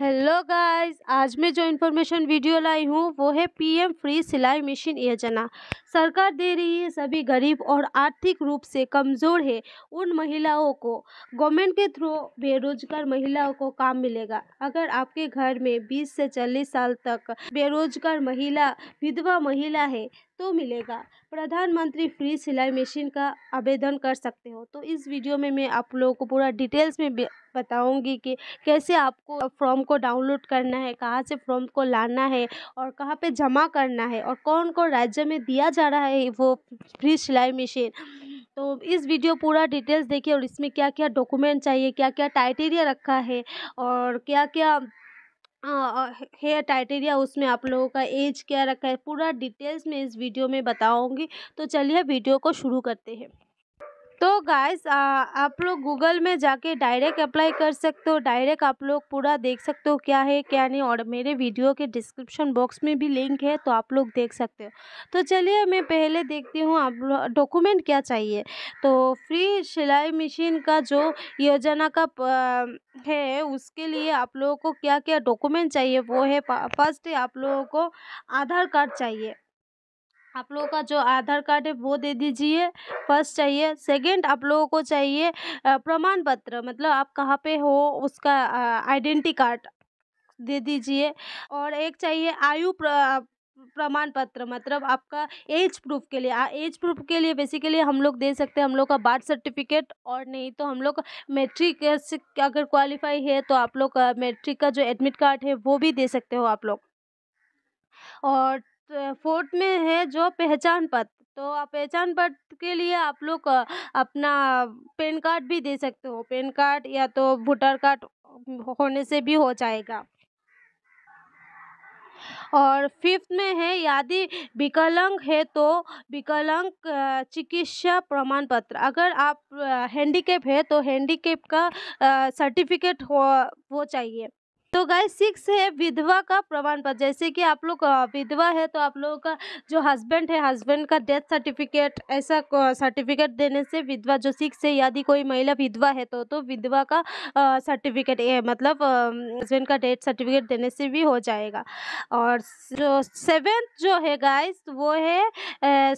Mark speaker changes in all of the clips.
Speaker 1: hello guys आज मैं जो इन्फॉर्मेशन वीडियो लाई हूँ वो है पीएम फ्री सिलाई मशीन योजना सरकार दे रही है सभी गरीब और आर्थिक रूप से कमज़ोर है उन महिलाओं को गवर्नमेंट के थ्रू बेरोजगार महिलाओं को काम मिलेगा अगर आपके घर में 20 से 40 साल तक बेरोजगार महिला विधवा महिला है तो मिलेगा प्रधानमंत्री फ्री सिलाई मशीन का आवेदन कर सकते हो तो इस वीडियो में मैं आप लोगों को पूरा डिटेल्स में बताऊंगी कि कैसे आपको फॉर्म को डाउनलोड करना है कहाँ से फॉर्म को लाना है और कहाँ पे जमा करना है और कौन कौन राज्य में दिया जा रहा है वो फ्री सिलाई मशीन तो इस वीडियो पूरा डिटेल्स देखिए और इसमें क्या क्या डॉक्यूमेंट चाहिए क्या क्या क्राइटेरिया रखा है और क्या क्या हेयर टाइटेरिया उसमें आप लोगों का एज क्या रखा है पूरा डिटेल्स में इस वीडियो में बताऊंगी तो चलिए वीडियो को शुरू करते हैं तो गाइस आप लोग गूगल में जाके डायरेक्ट अप्लाई कर सकते हो डायरेक्ट आप लोग पूरा देख सकते हो क्या है क्या नहीं और मेरे वीडियो के डिस्क्रिप्शन बॉक्स में भी लिंक है तो आप लोग देख सकते हो तो चलिए मैं पहले देखती हूँ आप डॉक्यूमेंट क्या चाहिए तो फ्री सिलाई मशीन का जो योजना का है उसके लिए आप लोगों को क्या क्या डॉक्यूमेंट चाहिए वो है फर्स्ट आप लोगों को आधार कार्ड चाहिए आप लोगों का जो आधार कार्ड है वो दे दीजिए फर्स्ट चाहिए सेकंड आप लोगों को चाहिए प्रमाण पत्र मतलब आप कहाँ पे हो उसका आइडेंटी कार्ड दे दीजिए और एक चाहिए आयु प्र, प्रमाण पत्र मतलब आपका एज प्रूफ के लिए एज प्रूफ के लिए बेसिकली हम लोग दे सकते हैं हम लोग का बर्थ सर्टिफिकेट और नहीं तो हम लोग मैट्रिक से अगर क्वालिफाई है तो आप लोग मैट्रिक का जो एडमिट कार्ड है वो भी दे सकते हो आप लोग और फोर्थ में है जो पहचान पत्र तो आप पहचान पत्र के लिए आप लोग अपना पेन कार्ड भी दे सकते हो पेन कार्ड या तो वोटर कार्ड होने से भी हो जाएगा और फिफ्थ में है यदि विकलांग है तो विकलांग चिकित्सा प्रमाण पत्र अगर आप हैंडीकेप है तो हैंडीकेप का सर्टिफिकेट हो वो चाहिए तो गाय सिक्स है विधवा का प्रमाण पत्र जैसे कि आप लोग विधवा है तो आप लोगों का जो हस्बैंड है हस्बैंड का डेथ सर्टिफिकेट ऐसा सर्टिफिकेट देने से विधवा जो सिक्स है यदि कोई महिला विधवा है तो तो विधवा का सर्टिफिकेट मतलब हस्बैंड का डेथ सर्टिफिकेट देने से भी हो जाएगा और जो सेवेंथ जो है गाइस वो है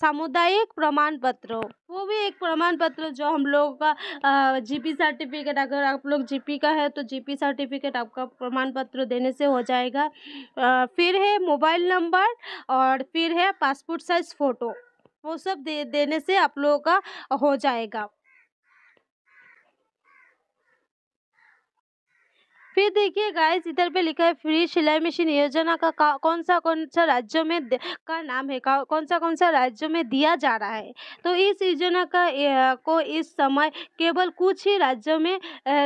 Speaker 1: सामुदायिक प्रमाण पत्र वो भी एक प्रमाण पत्र जो हम लोगों का जी सर्टिफिकेट अगर आप लोग जी का है तो जी सर्टिफिकेट आप आपका प्रमाण पत्र देने से हो जाएगा फिर है मोबाइल नंबर और फिर है पासपोर्ट साइज़ फ़ोटो वो सब दे देने से आप लोगों का हो जाएगा फिर देखिए गाइस इधर पे लिखा है फ्री सिलाई मशीन योजना का, कौन सा कौन सा राज्यों में का नाम है का, कौन सा कौन सा राज्यों में दिया जा रहा है तो इस योजना का ए, को इस समय केवल कुछ ही राज्यों में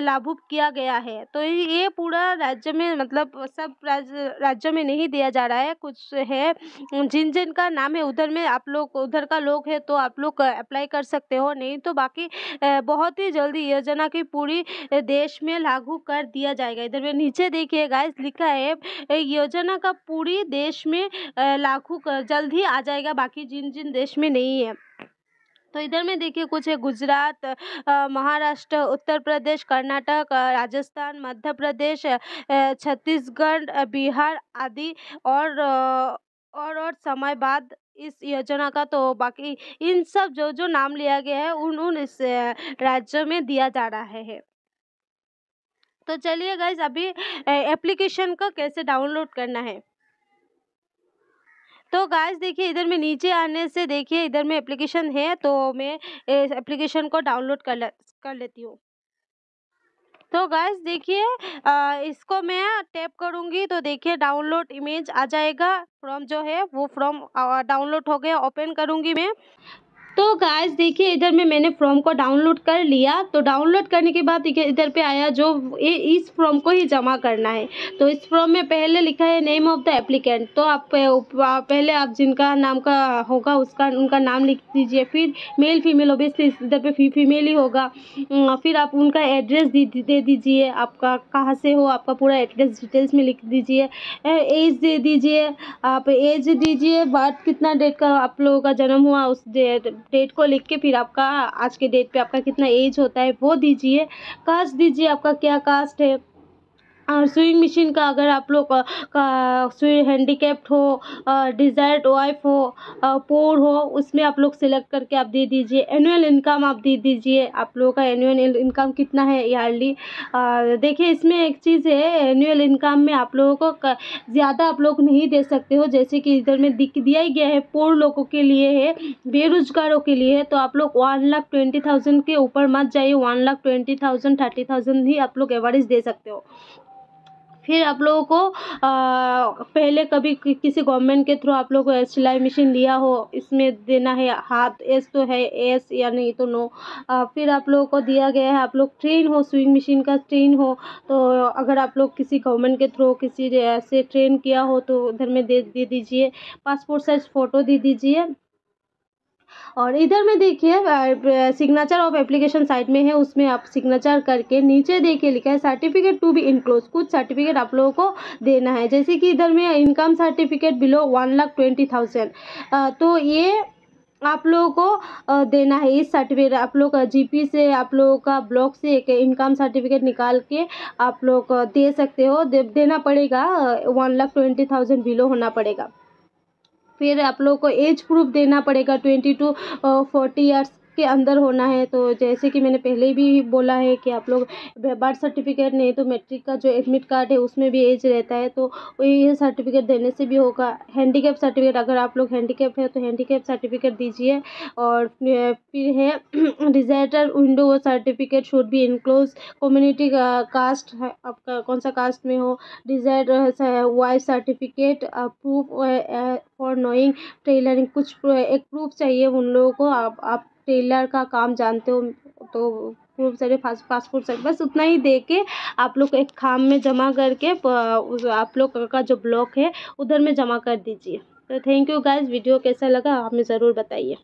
Speaker 1: लागू किया गया है तो ये पूरा राज्य में मतलब सब राज, राज्यों में नहीं दिया जा रहा है कुछ है जिन जिन का नाम है उधर में आप लोग उधर का लोग है तो आप लोग अप्लाई कर सकते हो नहीं तो बाकी बहुत ही जल्दी योजना की पूरी देश में लागू कर दिया जाएगा जाएगा इधर में नीचे देखिए गाइस लिखा है योजना का पूरी देश में लाखों जल्द ही आ जाएगा बाकी जिन जिन देश में नहीं है तो इधर में देखिए कुछ है गुजरात महाराष्ट्र उत्तर प्रदेश कर्नाटक राजस्थान मध्य प्रदेश छत्तीसगढ़ बिहार आदि और और और समय बाद इस योजना का तो बाकी इन सब जो जो नाम लिया गया है उन उन इस राज्य में दिया जा रहा है तो चलिए गाइज अभी एप्लीकेशन का कैसे डाउनलोड करना है तो गाइज देखिए इधर में नीचे आने से देखिए इधर में एप्लीकेशन है तो मैं इस एप्लीकेशन को डाउनलोड कर ले, कर लेती हूँ तो गाइज देखिए इसको मैं टैप करूँगी तो देखिए डाउनलोड इमेज आ जाएगा फ्रॉम जो है वो फ्रॉम डाउनलोड हो गया ओपन करूँगी मैं तो गाइस देखिए इधर में मैंने फॉर्म को डाउनलोड कर लिया तो डाउनलोड करने के बाद इधर पे आया जो ए, इस फॉर्म को ही जमा करना है तो इस फॉर्म में पहले लिखा है नेम ऑफ द एप्लीकेंट तो आप पहले आप जिनका नाम का होगा उसका उनका नाम लिख दीजिए फिर मेल फीमेल ओबियसली इधर पे फी, फीमेल ही होगा फिर आप उनका एड्रेस दे दीजिए आपका कहाँ से हो आपका पूरा एड्रेस डिटेल्स में लिख दीजिए एज दे दीजिए आप एज दीजिए बात कितना डेट का आप लोगों का जन्म हुआ उस डेट डेट को लिख के फिर आपका आज के डेट पे आपका कितना एज होता है वो दीजिए कास्ट दीजिए आपका क्या कास्ट है और सुइंग मशीन का अगर आप लोग का सुई हो डिज़ायर्ड वाइफ हो पोर हो उसमें आप लोग सेलेक्ट करके आप दे दीजिए एनुअल इनकम आप दे दीजिए आप लोगों का एनुअल इनकम कितना है ईयरली देखिए इसमें एक चीज़ है एनुअल इनकम में आप लोगों को ज़्यादा आप लोग नहीं दे सकते हो जैसे कि इधर में दिया ही गया है पोर लोगों के लिए है बेरोजगारों के लिए है तो आप लोग वन लाख ट्वेंटी थाउजेंड के ऊपर मत जाइए one lakh twenty thousand thirty thousand ही आप लोग एवरेज दे सकते हो फिर आप लोगों को पहले कभी कि, किसी गवर्नमेंट के थ्रू आप लोगों को सिलाई मशीन लिया हो इसमें देना है हाथ एस तो है एस या नहीं तो नो आ, फिर आप लोगों को दिया गया है आप लोग ट्रेन हो स्विंग मशीन का ट्रेन हो तो अगर आप लोग किसी गवर्नमेंट के थ्रू किसी से ट्रेन किया हो तो उधर में दे दे दीजिए पासपोर्ट साइज़ फ़ोटो दे दीजिए और इधर में देखिए सिग्नेचर ऑफ एप्लीकेशन साइट में है उसमें आप सिग्नेचर करके नीचे देखिए लिखा है सर्टिफिकेट टू बी इनक्लोज कुछ सर्टिफिकेट आप लोगों को देना है जैसे कि इधर में income certificate below one lakh twenty thousand तो ये आप लोगों को देना है इस सर्टिफिकेट आप लोग जीपी से आप लोगों का ब्लॉक से एक इनकम सर्टिफिकेट निकाल के आप लोग दे सकते हो दे, देना पड़ेगा one lakh twenty thousand below होना पड़ेगा फिर आप लोगों को एज प्रूफ देना पड़ेगा ट्वेंटी टू फोर्टी ईयर्स के अंदर होना है तो जैसे कि मैंने पहले भी बोला है कि आप लोग बर्थ सर्टिफिकेट नहीं तो मैट्रिक का जो एडमिट कार्ड है उसमें भी एज रहता है तो ये सर्टिफिकेट देने से भी होगा हैंडीकेप सर्टिफिकेट अगर आप लोग कैप है तो हैंडीकेप सर्टिफिकेट दीजिए और फिर है डिजाइटर विंडो सर्टिफिकेट शुड भी इनक्लोज कम्युनिटी कास्ट आपका कौन सा कास्ट में हो desire wife certificate proof for knowing tailoring कुछ एक प्रूफ चाहिए उन लोगों को आप आप टेलर का काम जानते हो तो proof sir fast passport sir बस उतना ही दे के आप लोग एक खाम में जमा करके आप लोग का जो ब्लॉक है उधर में जमा कर दीजिए तो थैंक यू गाइज वीडियो कैसा लगा हमें ज़रूर बताइए